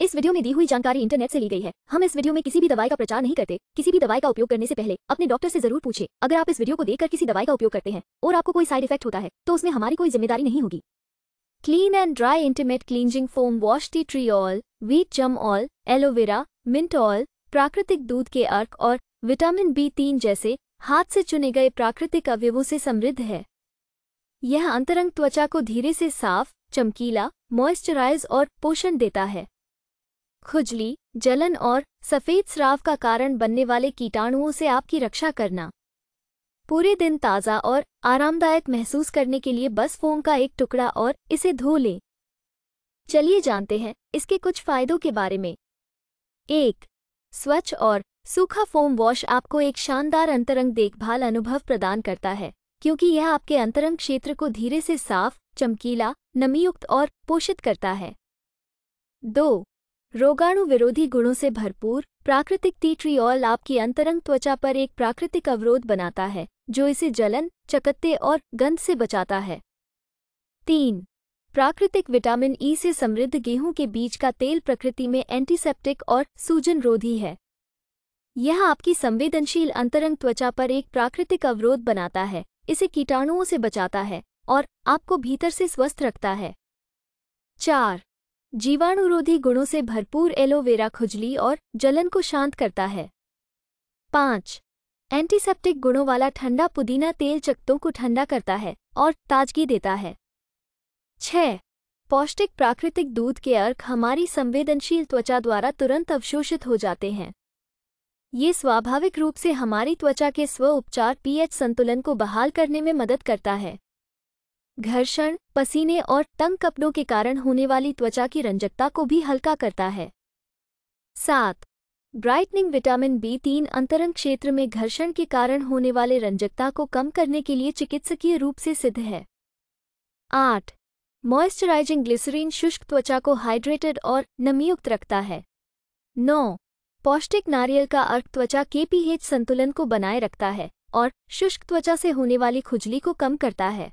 इस वीडियो में दी हुई जानकारी इंटरनेट से ली गई है हम इस वीडियो में किसी भी दवाई का प्रचार नहीं करते किसी भी दवाई का उपयोग करने से पहले अपने डॉक्टर से जरूर पूछे अगर आप इस वीडियो को देखकर किसी दवाई का उपयोग करते हैं और आपको कोई साइड इफेक्ट होता है तो उसमें हमारी कोई जिम्मेदारी नहीं होगी clean and dry intimate cleansing foam wash tea tree oil wheat germ oil aloe vera mint oil प्राकृतिक दूध के अर्क और विटामिन बी तीन जैसे हाथ से चुने गए प्राकृतिक अवयवों से समृद्ध है यह अंतरंग त्वचा को धीरे से साफ चमकीला मॉइस्चराइज और पोषण देता है खुजली जलन और सफ़ेद स्राव का कारण बनने वाले कीटाणुओं से आपकी रक्षा करना पूरे दिन ताज़ा और आरामदायक महसूस करने के लिए बस फोम का एक टुकड़ा और इसे धो लें चलिए जानते हैं इसके कुछ फ़ायदों के बारे में एक स्वच्छ और सूखा फोम वॉश आपको एक शानदार अंतरंग देखभाल अनुभव प्रदान करता है क्योंकि यह आपके अंतरंग क्षेत्र को धीरे से साफ चमकीला नमीयुक्त और पोषित करता है दो रोगाणु विरोधी गुणों से भरपूर प्राकृतिक टी ट्री ऑयल आपकी अंतरंग त्वचा पर एक प्राकृतिक अवरोध बनाता है जो इसे जलन चकत्ते और गंध से बचाता है तीन प्राकृतिक विटामिन ई से समृद्ध गेहूं के बीज का तेल प्रकृति में एंटीसेप्टिक और सूजन रोधी है यह आपकी संवेदनशील अंतरंग त्वचा पर एक प्राकृतिक अवरोध बनाता है इसे कीटाणुओं से बचाता है और आपको भीतर से स्वस्थ रखता है चार जीवाणुरोधी गुणों से भरपूर एलोवेरा खुजली और जलन को शांत करता है पाँच एंटीसेप्टिक गुणों वाला ठंडा पुदीना तेल चक्तों को ठंडा करता है और ताजगी देता है छ पौष्टिक प्राकृतिक दूध के अर्क हमारी संवेदनशील त्वचा द्वारा तुरंत अवशोषित हो जाते हैं ये स्वाभाविक रूप से हमारी त्वचा के स्व उपचार पीएच संतुलन को बहाल करने में मदद करता है घर्षण पसीने और तंग कपड़ों के कारण होने वाली त्वचा की रंजकता को भी हल्का करता है सात ब्राइटनिंग विटामिन बी तीन अंतरंग क्षेत्र में घर्षण के कारण होने वाले रंजकता को कम करने के लिए चिकित्सकीय रूप से सिद्ध है आठ मॉइस्चराइजिंग ग्लिसरीन शुष्क त्वचा को हाइड्रेटेड और नमीयुक्त रखता है नौ पौष्टिक नारियल का अर्क त्वचा के पीएच संतुलन को बनाए रखता है और शुष्क त्वचा से होने वाली खुजली को कम करता है